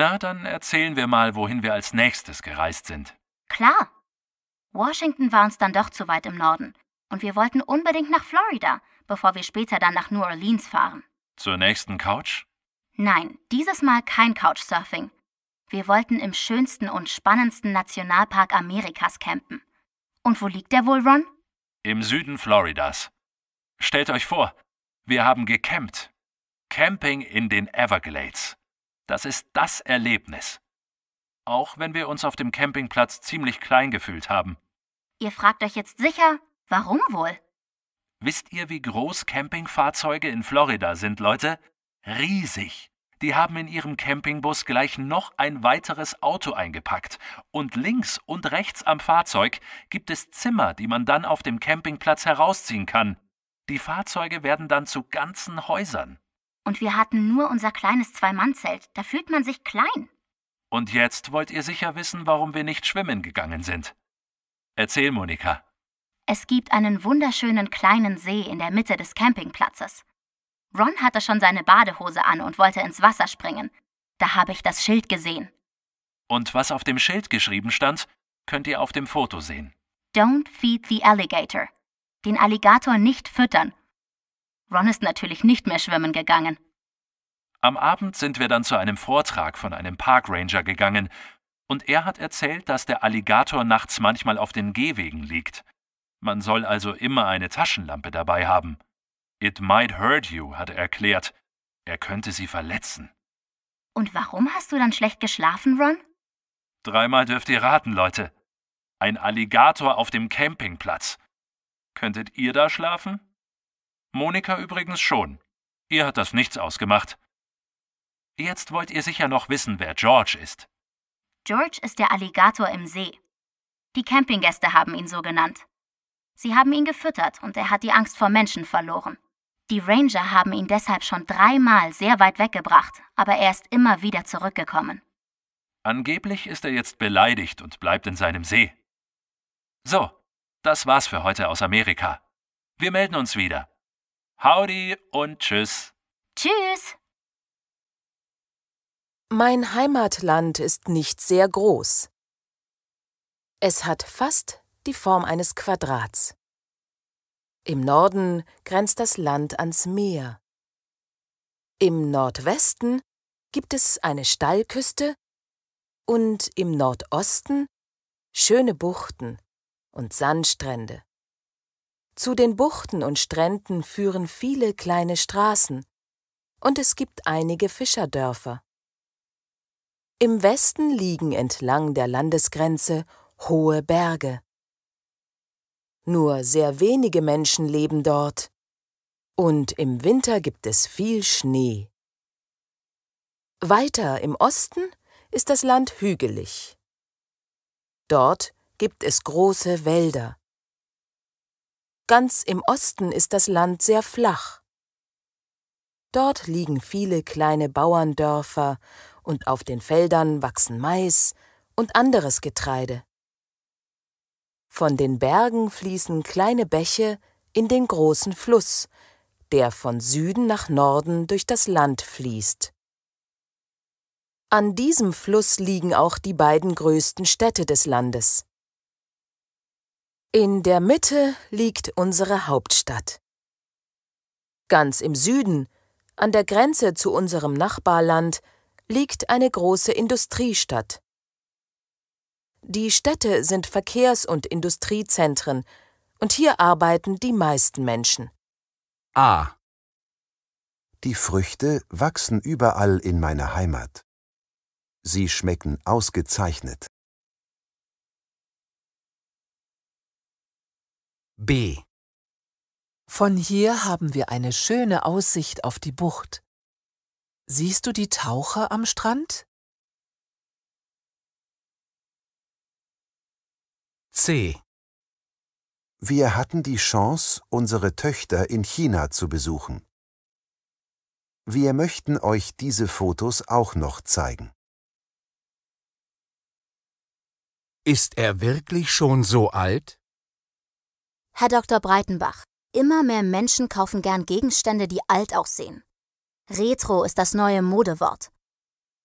Na, dann erzählen wir mal, wohin wir als nächstes gereist sind. Klar. Washington war uns dann doch zu weit im Norden. Und wir wollten unbedingt nach Florida, bevor wir später dann nach New Orleans fahren. Zur nächsten Couch? Nein, dieses Mal kein Couchsurfing. Wir wollten im schönsten und spannendsten Nationalpark Amerikas campen. Und wo liegt der wohl, Ron? Im Süden Floridas. Stellt euch vor, wir haben gecampt. Camping in den Everglades. Das ist das Erlebnis. Auch wenn wir uns auf dem Campingplatz ziemlich klein gefühlt haben. Ihr fragt euch jetzt sicher, warum wohl? Wisst ihr, wie groß Campingfahrzeuge in Florida sind, Leute? Riesig. Die haben in ihrem Campingbus gleich noch ein weiteres Auto eingepackt. Und links und rechts am Fahrzeug gibt es Zimmer, die man dann auf dem Campingplatz herausziehen kann. Die Fahrzeuge werden dann zu ganzen Häusern. Und wir hatten nur unser kleines Zwei-Mann-Zelt. Da fühlt man sich klein. Und jetzt wollt ihr sicher wissen, warum wir nicht schwimmen gegangen sind. Erzähl, Monika. Es gibt einen wunderschönen kleinen See in der Mitte des Campingplatzes. Ron hatte schon seine Badehose an und wollte ins Wasser springen. Da habe ich das Schild gesehen. Und was auf dem Schild geschrieben stand, könnt ihr auf dem Foto sehen. Don't feed the alligator. Den Alligator nicht füttern, Ron ist natürlich nicht mehr schwimmen gegangen. Am Abend sind wir dann zu einem Vortrag von einem Parkranger gegangen, und er hat erzählt, dass der Alligator nachts manchmal auf den Gehwegen liegt. Man soll also immer eine Taschenlampe dabei haben. It might hurt you, hat er erklärt. Er könnte sie verletzen. Und warum hast du dann schlecht geschlafen, Ron? Dreimal dürft ihr raten, Leute. Ein Alligator auf dem Campingplatz. Könntet ihr da schlafen? Monika übrigens schon. Ihr hat das nichts ausgemacht. Jetzt wollt ihr sicher noch wissen, wer George ist. George ist der Alligator im See. Die Campinggäste haben ihn so genannt. Sie haben ihn gefüttert und er hat die Angst vor Menschen verloren. Die Ranger haben ihn deshalb schon dreimal sehr weit weggebracht, aber er ist immer wieder zurückgekommen. Angeblich ist er jetzt beleidigt und bleibt in seinem See. So, das war's für heute aus Amerika. Wir melden uns wieder. Howdy und tschüss. Tschüss. Mein Heimatland ist nicht sehr groß. Es hat fast die Form eines Quadrats. Im Norden grenzt das Land ans Meer. Im Nordwesten gibt es eine Stallküste und im Nordosten schöne Buchten und Sandstrände. Zu den Buchten und Stränden führen viele kleine Straßen und es gibt einige Fischerdörfer. Im Westen liegen entlang der Landesgrenze hohe Berge. Nur sehr wenige Menschen leben dort. Und im Winter gibt es viel Schnee. Weiter im Osten ist das Land hügelig. Dort gibt es große Wälder. Ganz im Osten ist das Land sehr flach. Dort liegen viele kleine Bauerndörfer und auf den Feldern wachsen Mais und anderes Getreide. Von den Bergen fließen kleine Bäche in den großen Fluss, der von Süden nach Norden durch das Land fließt. An diesem Fluss liegen auch die beiden größten Städte des Landes. In der Mitte liegt unsere Hauptstadt. Ganz im Süden, an der Grenze zu unserem Nachbarland, liegt eine große Industriestadt. Die Städte sind Verkehrs- und Industriezentren, und hier arbeiten die meisten Menschen. A. Die Früchte wachsen überall in meiner Heimat. Sie schmecken ausgezeichnet. B. Von hier haben wir eine schöne Aussicht auf die Bucht. Siehst du die Taucher am Strand? C. Wir hatten die Chance, unsere Töchter in China zu besuchen. Wir möchten euch diese Fotos auch noch zeigen. Ist er wirklich schon so alt? Herr Dr. Breitenbach, immer mehr Menschen kaufen gern Gegenstände, die alt aussehen. Retro ist das neue Modewort.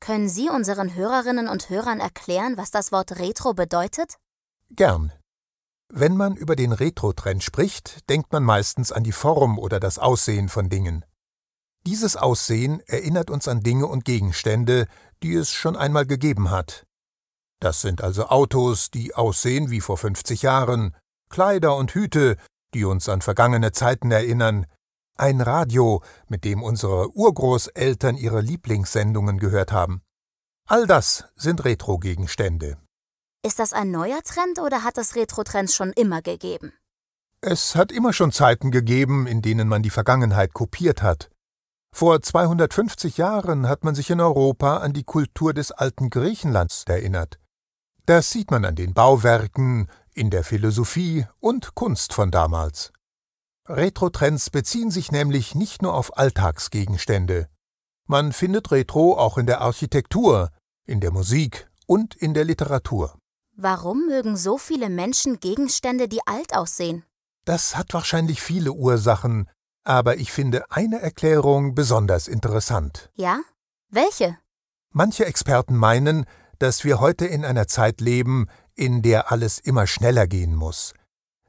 Können Sie unseren Hörerinnen und Hörern erklären, was das Wort Retro bedeutet? Gern. Wenn man über den Retro-Trend spricht, denkt man meistens an die Form oder das Aussehen von Dingen. Dieses Aussehen erinnert uns an Dinge und Gegenstände, die es schon einmal gegeben hat. Das sind also Autos, die aussehen wie vor 50 Jahren, Kleider und Hüte, die uns an vergangene Zeiten erinnern, ein Radio, mit dem unsere Urgroßeltern ihre Lieblingssendungen gehört haben. All das sind Retro-Gegenstände. Ist das ein neuer Trend oder hat es Retro-Trends schon immer gegeben? Es hat immer schon Zeiten gegeben, in denen man die Vergangenheit kopiert hat. Vor 250 Jahren hat man sich in Europa an die Kultur des alten Griechenlands erinnert. Das sieht man an den Bauwerken, in der Philosophie und Kunst von damals. Retro-Trends beziehen sich nämlich nicht nur auf Alltagsgegenstände. Man findet Retro auch in der Architektur, in der Musik und in der Literatur. Warum mögen so viele Menschen Gegenstände, die alt aussehen? Das hat wahrscheinlich viele Ursachen, aber ich finde eine Erklärung besonders interessant. Ja? Welche? Manche Experten meinen, dass wir heute in einer Zeit leben, in der alles immer schneller gehen muss.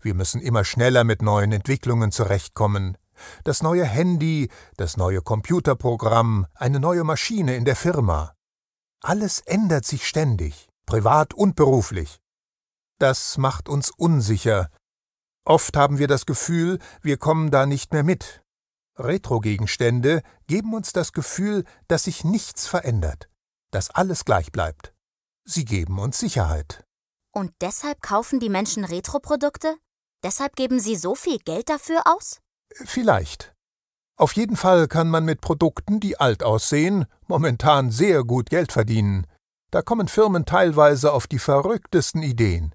Wir müssen immer schneller mit neuen Entwicklungen zurechtkommen. Das neue Handy, das neue Computerprogramm, eine neue Maschine in der Firma. Alles ändert sich ständig, privat und beruflich. Das macht uns unsicher. Oft haben wir das Gefühl, wir kommen da nicht mehr mit. Retrogegenstände geben uns das Gefühl, dass sich nichts verändert, dass alles gleich bleibt. Sie geben uns Sicherheit. Und deshalb kaufen die Menschen Retroprodukte? Deshalb geben sie so viel Geld dafür aus? Vielleicht. Auf jeden Fall kann man mit Produkten, die alt aussehen, momentan sehr gut Geld verdienen. Da kommen Firmen teilweise auf die verrücktesten Ideen.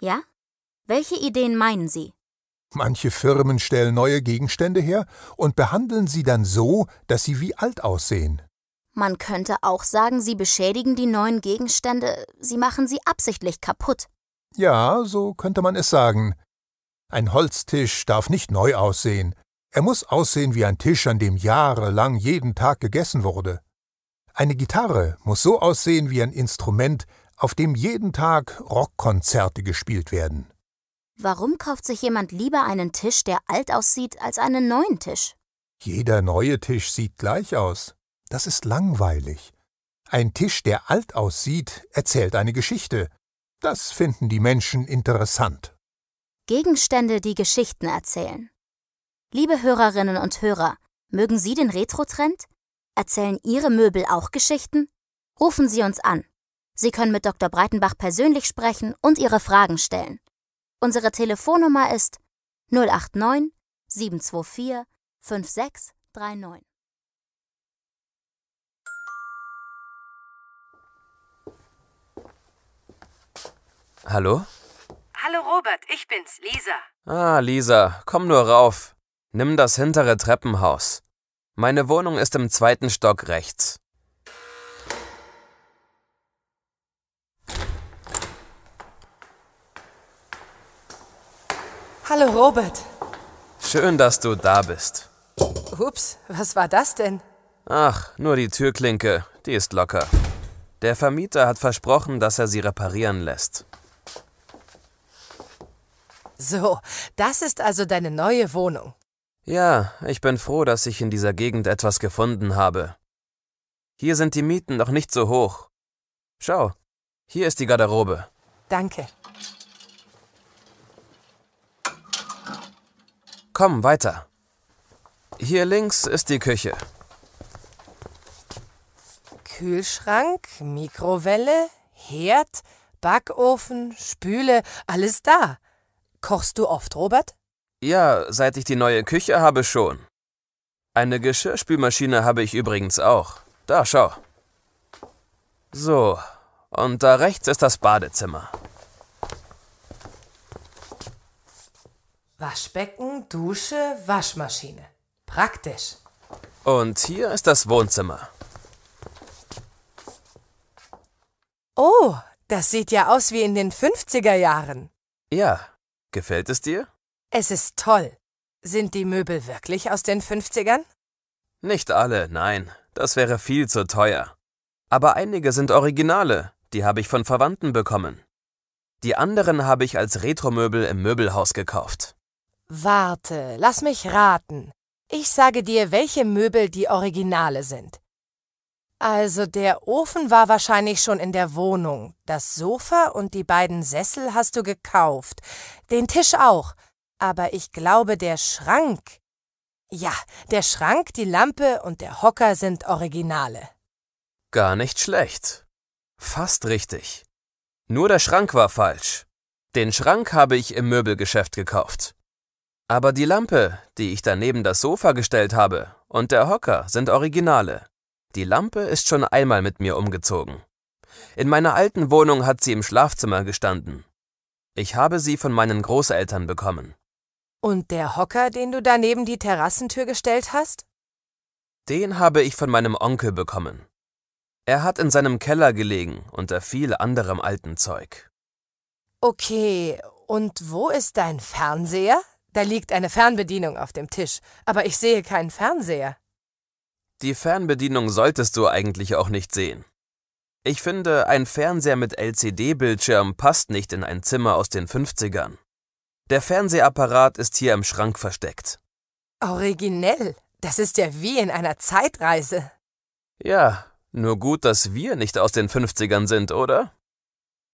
Ja? Welche Ideen meinen Sie? Manche Firmen stellen neue Gegenstände her und behandeln sie dann so, dass sie wie alt aussehen. Man könnte auch sagen, sie beschädigen die neuen Gegenstände, sie machen sie absichtlich kaputt. Ja, so könnte man es sagen. Ein Holztisch darf nicht neu aussehen. Er muss aussehen wie ein Tisch, an dem jahrelang jeden Tag gegessen wurde. Eine Gitarre muss so aussehen wie ein Instrument, auf dem jeden Tag Rockkonzerte gespielt werden. Warum kauft sich jemand lieber einen Tisch, der alt aussieht, als einen neuen Tisch? Jeder neue Tisch sieht gleich aus. Das ist langweilig. Ein Tisch, der alt aussieht, erzählt eine Geschichte. Das finden die Menschen interessant. Gegenstände, die Geschichten erzählen. Liebe Hörerinnen und Hörer, mögen Sie den Retro-Trend? Erzählen Ihre Möbel auch Geschichten? Rufen Sie uns an. Sie können mit Dr. Breitenbach persönlich sprechen und Ihre Fragen stellen. Unsere Telefonnummer ist 089 724 5639. Hallo? Hallo Robert, ich bin's, Lisa. Ah, Lisa, komm nur rauf. Nimm das hintere Treppenhaus. Meine Wohnung ist im zweiten Stock rechts. Hallo Robert. Schön, dass du da bist. Ups, was war das denn? Ach, nur die Türklinke, die ist locker. Der Vermieter hat versprochen, dass er sie reparieren lässt. So, das ist also deine neue Wohnung. Ja, ich bin froh, dass ich in dieser Gegend etwas gefunden habe. Hier sind die Mieten noch nicht so hoch. Schau, hier ist die Garderobe. Danke. Komm weiter. Hier links ist die Küche. Kühlschrank, Mikrowelle, Herd, Backofen, Spüle, alles da. Kochst du oft, Robert? Ja, seit ich die neue Küche habe schon. Eine Geschirrspülmaschine habe ich übrigens auch. Da, schau. So, und da rechts ist das Badezimmer. Waschbecken, Dusche, Waschmaschine. Praktisch. Und hier ist das Wohnzimmer. Oh, das sieht ja aus wie in den 50er Jahren. Ja, Gefällt es dir? Es ist toll. Sind die Möbel wirklich aus den 50ern? Nicht alle, nein. Das wäre viel zu teuer. Aber einige sind Originale, die habe ich von Verwandten bekommen. Die anderen habe ich als Retromöbel im Möbelhaus gekauft. Warte, lass mich raten. Ich sage dir, welche Möbel die Originale sind. Also der Ofen war wahrscheinlich schon in der Wohnung. Das Sofa und die beiden Sessel hast du gekauft. Den Tisch auch. Aber ich glaube, der Schrank. Ja, der Schrank, die Lampe und der Hocker sind Originale. Gar nicht schlecht. Fast richtig. Nur der Schrank war falsch. Den Schrank habe ich im Möbelgeschäft gekauft. Aber die Lampe, die ich daneben das Sofa gestellt habe, und der Hocker sind Originale. Die Lampe ist schon einmal mit mir umgezogen. In meiner alten Wohnung hat sie im Schlafzimmer gestanden. Ich habe sie von meinen Großeltern bekommen. Und der Hocker, den du da neben die Terrassentür gestellt hast? Den habe ich von meinem Onkel bekommen. Er hat in seinem Keller gelegen unter viel anderem alten Zeug. Okay, und wo ist dein Fernseher? Da liegt eine Fernbedienung auf dem Tisch, aber ich sehe keinen Fernseher. Die Fernbedienung solltest du eigentlich auch nicht sehen. Ich finde, ein Fernseher mit LCD-Bildschirm passt nicht in ein Zimmer aus den 50ern. Der Fernsehapparat ist hier im Schrank versteckt. Originell. Das ist ja wie in einer Zeitreise. Ja, nur gut, dass wir nicht aus den 50ern sind, oder?